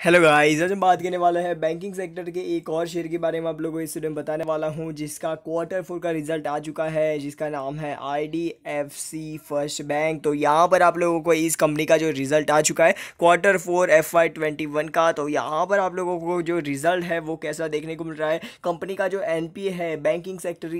hello guys आज हम बात करने वाले हैं बैंकिंग सेक्टर के एक और शेयर के बारे में आप लोगों को इस वीडियो में बताने वाला हूं जिसका क्वार्टर फोर का रिजल्ट आ चुका है जिसका नाम है आईडीएफसी फर्स्ट बैंक तो यहां पर आप लोगों को इस कंपनी का जो रिजल्ट आ चुका है क्वार्टर फोर एफ वाई का तो यहाँ पर आप लोगों को जो रिजल्ट है वो कैसा देखने को मिल रहा है कंपनी का जो एन है बैंकिंग सेक्टर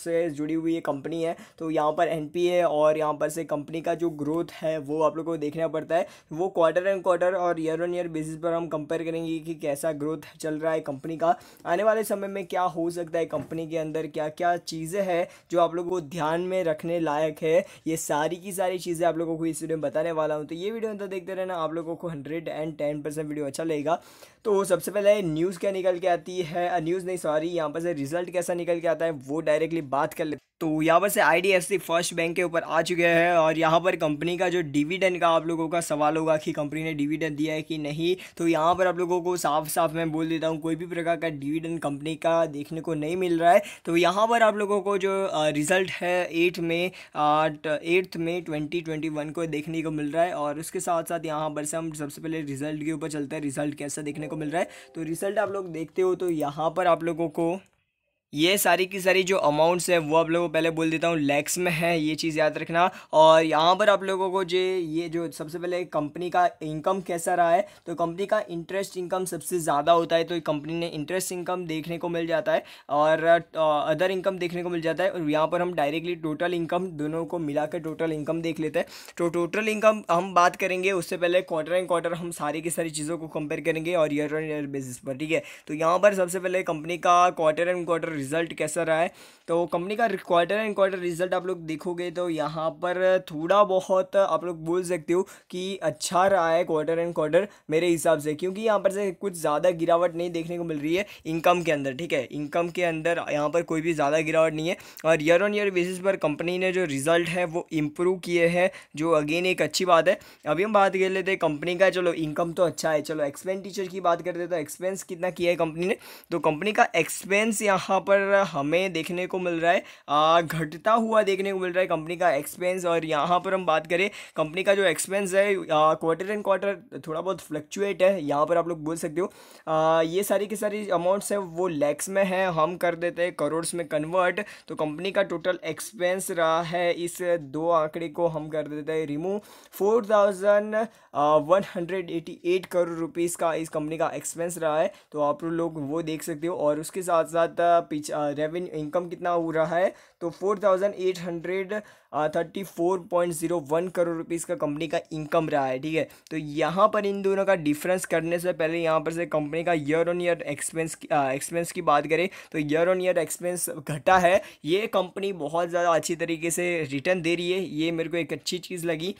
से जुड़ी हुई कंपनी है तो यहाँ पर एन और यहाँ पर से कंपनी का जो ग्रोथ है वो आप लोग को देखना पड़ता है वो क्वार्टर एंड क्वार्टर और ईयर ऑन ईयर बेसिस पर हम हम कंपेयर करेंगे कि कैसा ग्रोथ चल रहा है कंपनी का आने वाले समय में क्या हो सकता है कंपनी के अंदर क्या क्या चीज़ें हैं जो आप लोगों को ध्यान में रखने लायक है ये सारी की सारी चीज़ें आप लोगों को इस वीडियो में बताने वाला हूँ तो ये वीडियो अंदर देखते रहना आप लोगों को hundred and ten percent video अच्छा लगेगा तो सबसे पहले न्यूज़ क्या निकल के आती है न्यूज़ नहीं सॉरी यहाँ पर से रिजल्ट कैसा निकल के आता है वो डायरेक्टली बात कर लेते तो यहाँ पर से आई फर्स्ट बैंक के ऊपर आ चुके हैं और यहाँ पर कंपनी का जो डिविडेंड का आप लोगों का सवाल होगा कि कंपनी ने डिविडेंड दिया है कि नहीं तो यहाँ पर आप लोगों को साफ साफ मैं बोल देता हूँ कोई भी प्रकार का डिविडेंड कंपनी का देखने को नहीं मिल रहा है तो यहाँ पर आप लोगों को जो रिज़ल्ट है एट में एट्थ में ट्वेंटी ट्वेंटी वन को देखने को मिल रहा है और उसके साथ साथ यहाँ पर से हम सबसे पहले रिज़ल्ट के ऊपर चलते हैं रिज़ल्ट कैसा देखने को मिल रहा है तो रिज़ल्ट आप लोग देखते हो तो यहाँ पर आप लोगों को ये सारी की सारी जो अमाउंट्स हैं वो आप लोगों को पहले बोल देता हूँ लैक्स में है ये चीज़ याद रखना और यहाँ पर आप लोगों को जो ये जो सबसे पहले कंपनी का इनकम कैसा रहा है तो कंपनी का इंटरेस्ट इनकम सबसे ज़्यादा होता है तो कंपनी ने इंटरेस्ट इनकम देखने को मिल जाता है और अदर इनकम देखने को मिल जाता है और यहाँ पर हम डायरेक्टली टोटल इनकम दोनों को मिला टोटल इनकम देख लेते हैं तो टोटल इनकम हम बात करेंगे उससे पहले क्वार्टर एंड क्वार्टर हम सारी की सारी चीज़ों को कंपेयर करेंगे और ईयर ऑन ईयर बेसिस पर ठीक है तो यहाँ पर सबसे पहले कंपनी का क्वार्टर एंड क्वार्टर रिज़ल्ट कैसा रहा है तो कंपनी का क्वार्टर एंड क्वार्टर रिज़ल्ट आप लोग देखोगे तो यहाँ पर थोड़ा बहुत आप लोग बोल सकते हो कि अच्छा रहा है क्वार्टर एंड क्वार्टर मेरे हिसाब से क्योंकि यहाँ पर से कुछ ज़्यादा गिरावट नहीं देखने को मिल रही है इनकम के अंदर ठीक है इनकम के अंदर यहाँ पर कोई भी ज़्यादा गिरावट नहीं है और ईयर ऑन ईयर बेसिस पर कंपनी ने जो रिज़ल्ट है वो इम्प्रूव किए हैं जो अगेन एक अच्छी बात है अभी हम बात कर लेते हैं कंपनी का चलो इनकम तो अच्छा है चलो एक्सपेंडिचर की बात करते तो एक्सपेंस कितना किया है कंपनी ने तो कंपनी का एक्सपेंस यहाँ पर पर हमें देखने को मिल रहा है आ, घटता हुआ देखने को मिल रहा है कंपनी का एक्सपेंस और यहाँ पर हम बात करें कंपनी का जो एक्सपेंस है क्वार्टर एंड क्वार्टर थोड़ा बहुत फ्लक्चुएट है यहाँ पर आप लोग बोल सकते हो आ, ये सारी की सारी अमाउंट्स है वो लैक्स में है हम कर देते हैं करोड़्स में कन्वर्ट तो कंपनी का टोटल एक्सपेंस रहा है इस दो आंकड़े को हम कर देते हैं remove four thousand crore rupees का इस कंपनी का एक्सपेंस रहा है तो आप लोग वो देख सकते हो और उसके साथ साथ रेवेन्यू इनकम कितना हो रहा है तो four thousand eight hundred thirty four point zero one crore rupees का कंपनी का इनकम रहा है ठीक है तो यहाँ पर इन दोनों का डिफरेंस करने से पहले यहाँ पर से कंपनी का year on year expense expense की बात करें तो ईयर ऑन ईयर एक्सपेंस घटा है ये कंपनी बहुत ज़्यादा अच्छी तरीके से रिटर्न दे रही है ये मेरे को एक अच्छी चीज़ लगी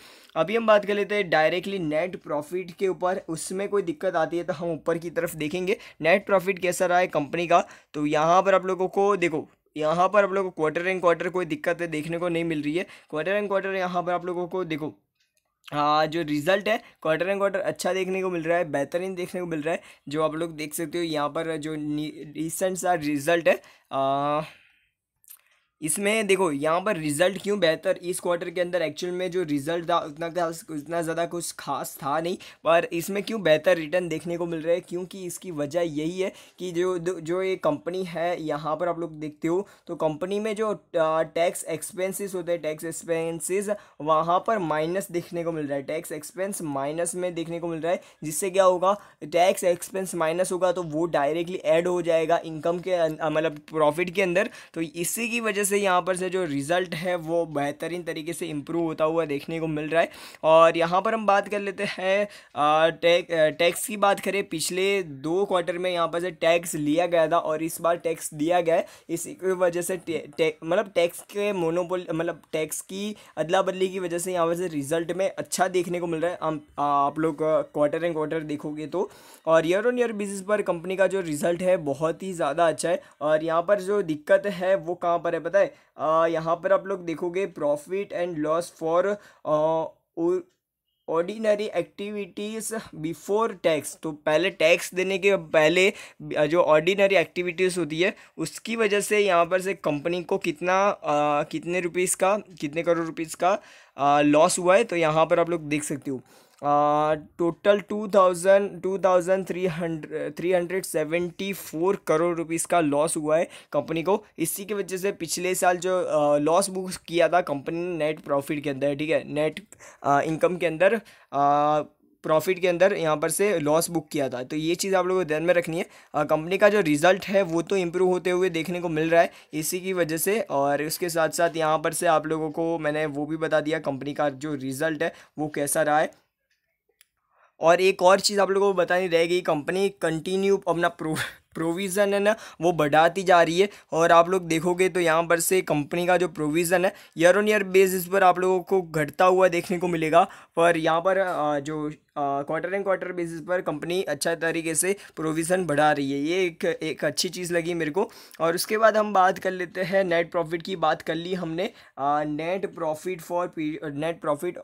अभी हम बात कर लेते हैं डायरेक्टली नेट प्रॉफिट के ऊपर उसमें कोई दिक्कत आती है तो हम ऊपर की तरफ देखेंगे नेट प्रॉफिट कैसा रहा है कंपनी का तो यहाँ पर आप लोगों को देखो यहाँ पर आप लोग को क्वार्टर एंड क्वार्टर कोई दिक्कत देखने को नहीं मिल रही है क्वार्टर एंड क्वार्टर यहाँ पर आप लोगों को देखो हाँ जो रिज़ल्ट है क्वार्टर एंड क्वार्टर अच्छा देखने को मिल रहा है बेहतरीन देखने को मिल रहा है जो आप लोग देख सकते हो यहाँ पर जो रिसेंट सा रिज़ल्ट है आ, इसमें देखो यहाँ पर रिजल्ट क्यों बेहतर इस क्वार्टर के अंदर एक्चुअल में जो रिजल्ट था उतना खास उतना ज़्यादा कुछ खास था नहीं पर इसमें क्यों बेहतर रिटर्न देखने को मिल रहा है क्योंकि इसकी वजह यही है कि जो जो ये कंपनी है यहाँ पर आप लोग देखते हो तो कंपनी में जो टैक्स एक्सपेंसिस होते हैं टैक्स एक्सपेंसिस वहाँ पर माइनस देखने को मिल रहा है टैक्स एक्सपेंस माइनस में देखने को मिल रहा है जिससे क्या होगा टैक्स एक्सपेंस माइनस होगा तो वो डायरेक्टली एड हो जाएगा इनकम के मतलब प्रॉफिट के अंदर तो इसी की वजह से से यहाँ पर से जो रिज़ल्ट है वो बेहतरीन तरीके से इम्प्रूव होता हुआ देखने को मिल रहा है और यहाँ पर हम बात कर लेते हैं टैक टैक्स की बात करें पिछले दो क्वार्टर में यहाँ पर से टैक्स लिया गया था और इस बार टैक्स दिया गया है इसी की वजह से मतलब टैक्स के मोनोपोल मतलब टैक्स की अदला बदली की वजह से यहाँ पर से रिज़ल्ट में अच्छा देखने को मिल रहा है हम आप लोग क्वार्टर एंड क्वार्टर देखोगे तो और ईयर ऑन ईयर बेसिस पर कंपनी का जो रिज़ल्ट है बहुत ही ज़्यादा अच्छा है और यहाँ पर जो दिक्कत है वो कहाँ पर है पता है है यहाँ पर आप लोग देखोगे profit and loss for ordinary activities before tax तो पहले टैक्स देने के पहले जो ऑर्डिनरी एक्टिविटीज़ होती है उसकी वजह से यहाँ पर से कंपनी को कितना आ, कितने रुपीस का कितने करोड़ रुपीस का लॉस हुआ है तो यहाँ पर आप लोग देख सकते हो total two thousand two thousand three hundred three hundred seventy four crore rupees का लॉस हुआ है कंपनी को इसी की वजह से पिछले साल जो लॉस बुक किया था कंपनी ने नेट प्रॉफिट के अंदर ठीक है नेट इनकम के अंदर प्रॉफिट के अंदर यहाँ पर से लॉस बुक किया था तो ये चीज़ आप लोगों को ध्यान में रखनी है कंपनी का जो रिज़ल्ट है वो तो इम्प्रूव होते हुए देखने को मिल रहा है इसी की वजह से और उसके साथ साथ यहाँ पर से आप लोगों को मैंने वो भी बता दिया कंपनी का जो रिज़ल्ट है वो कैसा रहा है और एक और चीज़ आप लोगों को बतानी रहेगी कंपनी कंटिन्यू अपना प्रो प्रोविज़न है ना वो बढ़ाती जा रही है और आप लोग देखोगे तो यहाँ पर से कंपनी का जो प्रोविज़न है ईयर ऑन ईयर बेसिस पर आप लोगों को घटता हुआ देखने को मिलेगा पर यहाँ पर जो क्वार्टर एंड क्वार्टर बेसिस पर कंपनी अच्छा तरीके से प्रोविज़न बढ़ा रही है ये एक एक अच्छी चीज़ लगी मेरे को और उसके बाद हम बात कर लेते हैं नेट प्रॉफिट की बात कर ली हमने net profit for net profit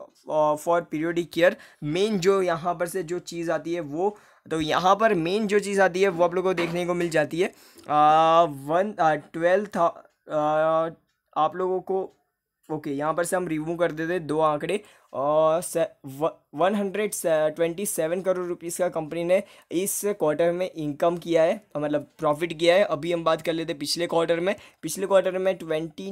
for periodic year मेन जो यहाँ पर से जो चीज़ आती है वो तो यहाँ पर मेन जो चीज़ आती है वो आप लोगों को देखने को मिल जाती है वन ट्वेल्व था आ, आप लोगों को ओके यहाँ पर से हम रिव्यू कर देते दो आंकड़े और one hundred twenty seven crore rupees का कंपनी ने इस क्वार्टर में इनकम किया है मतलब प्रॉफिट किया है अभी हम बात कर लेते हैं पिछले क्वार्टर में पिछले क्वार्टर में twenty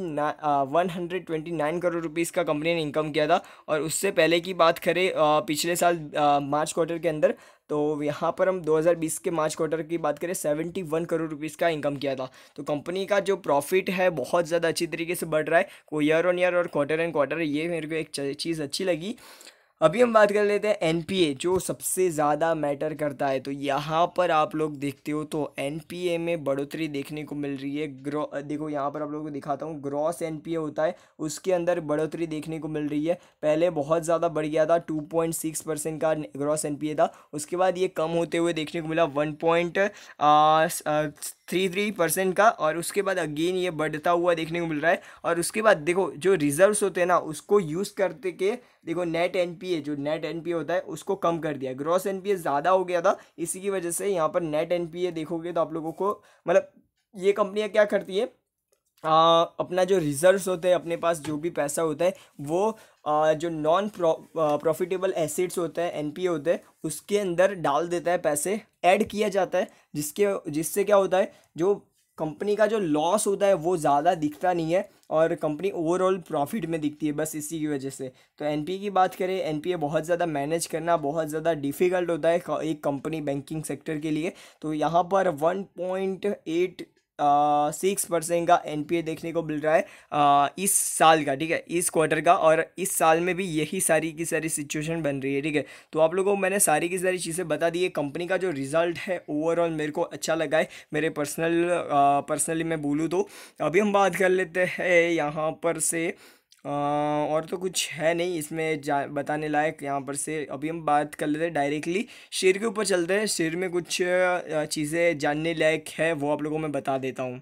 one hundred twenty nine crore rupees का कंपनी ने इनकम किया था और उससे पहले की बात करें पिछले साल मार्च क्वार्टर के अंदर तो यहाँ पर हम 2020 के मार्च क्वार्टर की बात करें सेवेंटी वन करोड़ रुपीज़ का इनकम किया था तो कंपनी का जो प्रॉफिट है बहुत ज़्यादा अच्छी तरीके से बढ़ रहा है को ईयर ऑन ईयर और क्वार्टर एंड क्वार्टर ये मेरे को एक चीज़ अच्छी लगी अभी हम बात कर लेते हैं एन जो सबसे ज़्यादा मैटर करता है तो यहाँ पर आप लोग देखते हो तो एन में बढ़ोतरी देखने को मिल रही है ग्रो देखो यहाँ पर आप लोगों को दिखाता हूँ ग्रॉस एन होता है उसके अंदर बढ़ोतरी देखने को मिल रही है पहले बहुत ज़्यादा बढ़ गया था टू परसेंट का ग्रॉस एन था उसके बाद ये कम होते हुए देखने को मिला one point three three percent का और उसके बाद अगेन ये बढ़ता हुआ देखने को मिल रहा है और उसके बाद देखो जो रिजर्व्स होते हैं ना उसको यूज़ करते के देखो नेट एन एनपीए जो नेट एनपीए होता है उसको कम कर दिया ग्रॉस एनपीए ज़्यादा हो गया था इसी की वजह से यहाँ पर नेट एनपीए देखोगे तो आप लोगों को मतलब ये कंपनियाँ क्या करती है आ, अपना जो रिजर्व्स होते हैं अपने पास जो भी पैसा होता है वो आ, जो नॉन प्रॉफिटेबल एसेट्स होते हैं एनपीए होते हैं उसके अंदर डाल देता है पैसे ऐड किया जाता है जिसके जिससे क्या होता है जो कंपनी का जो लॉस होता है वो ज़्यादा दिखता नहीं है और कंपनी ओवरऑल प्रॉफिट में दिखती है बस इसी की वजह से तो एन की बात करें एन बहुत ज़्यादा मैनेज करना बहुत ज़्यादा डिफ़िकल्ट होता है एक कंपनी बैंकिंग सेक्टर के लिए तो यहाँ पर one point eight six percent का एनपीए देखने को मिल रहा है आ, इस साल का ठीक है इस क्वार्टर का और इस साल में भी यही सारी की सारी सिचुएशन बन रही है ठीक है तो आप लोगों को मैंने सारी की सारी चीज़ें बता दी है कंपनी का जो रिज़ल्ट है ओवरऑल मेरे को अच्छा लगा है मेरे पर्सनल पर्सनली मैं बोलूँ तो अभी हम बात कर लेते हैं यहाँ पर से और तो कुछ है नहीं इसमें जा बताने लायक यहाँ पर से अभी हम बात कर लेते हैं डायरेक्टली शेर के ऊपर चलते हैं शेर में कुछ चीज़ें जानने लायक है वो आप लोगों में बता देता हूँ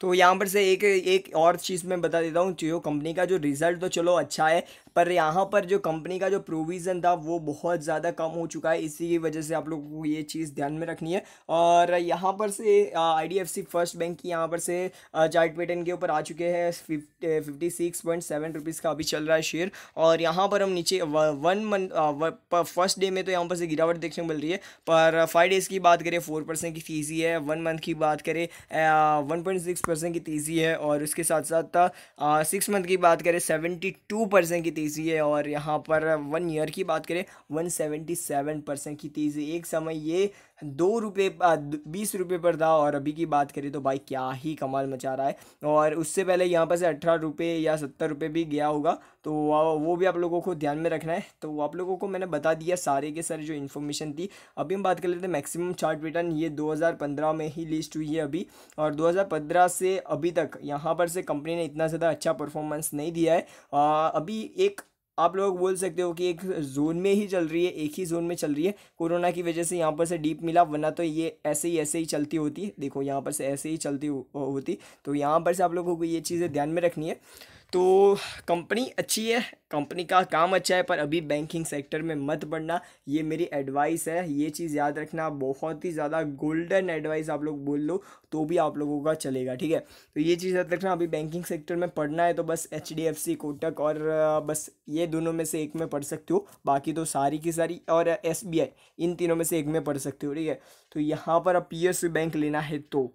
तो यहाँ पर से एक एक और चीज़ मैं बता देता हूँ जियो कंपनी का जो रिज़ल्ट तो चलो अच्छा है पर यहाँ पर जो कंपनी का जो प्रोविज़न था वो बहुत ज़्यादा कम हो चुका है इसी की वजह से आप लोगों को ये चीज़ ध्यान में रखनी है और यहाँ पर से I D F C first bank की यहाँ पर से चार्ट पैटर्न के ऊपर आ चुके हैं fifty six point seven rupees का अभी चल रहा है शेयर और यहाँ पर हम नीचे वन मंथ फर्स्ट डे में तो यहाँ पर से गिरावट देखने को मिल रही है पर फाइव डेज़ की बात करें फोर परसेंट की तेज़ी है वन मंथ की बात करें वन पॉइंट सिक्स परसेंट की तेज़ी है और उसके साथ साथ सिक्स मंथ की बात करें सेवेंटी टू परसेंट की तेज़ी है और यहाँ पर वन ईयर की बात करें वन सेवेंटी सेवन परसेंट की तेज़ी एक समय ये दो रुपये बीस रुपये पर था और अभी की बात करें तो भाई क्या ही कमाल मचा रहा है और उससे पहले यहाँ पर से अठारह रुपये या सत्तर रुपये भी गया होगा तो वो भी आप लोगों को ध्यान में रखना है तो आप लोगों को मैंने बता दिया सारे के सारे जो इन्फॉर्मेशन थी अभी हम बात कर लेते हैं मैक्सिमम चार्ट रिटर्न ये 2015 में ही लिस्ट हुई है अभी और 2015 से अभी तक यहाँ पर से कंपनी ने इतना ज़्यादा अच्छा परफॉर्मेंस नहीं दिया है आ, अभी एक आप लोग बोल सकते हो कि एक जोन में ही चल रही है एक ही जोन में चल रही है कोरोना की वजह से यहाँ पर से डीप मिला वरना तो ये ऐसे ही ऐसे ही चलती होती देखो यहाँ पर से ऐसे ही चलती हो, होती तो यहाँ पर से आप लोगों को ये चीज़ें ध्यान में रखनी है तो कंपनी अच्छी है कंपनी का काम अच्छा है पर अभी बैंकिंग सेक्टर में मत बढ़ना ये मेरी एडवाइस है ये चीज़ याद रखना बहुत ही ज़्यादा गोल्डन एडवाइस आप लोग बोल लो तो भी आप लोगों का चलेगा ठीक है तो ये चीज़ याद रखना अभी बैंकिंग सेक्टर में पढ़ना है तो बस H D F C Kotak और बस ये दोनों में से एक में पढ़ सकते हो बाकी तो सारी की सारी और एस बी आई इन तीनों में से एक में पढ़ सकते हो ठीक है तो यहाँ पर अब पी एस बैंक लेना है तो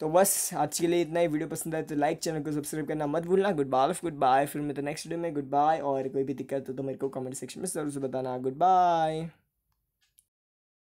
तो बस आज के लिए इतना ही वीडियो पसंद आए तो लाइक चैनल को सब्सक्राइब करना मत भूलना गुड बाय गुड बाय फिर मैं तो नेक्स्ट वीडियो में गुड बाय और कोई भी दिक्कत हो तो मेरे को कमेंट सेक्शन में जरूर से बताना गुड बाय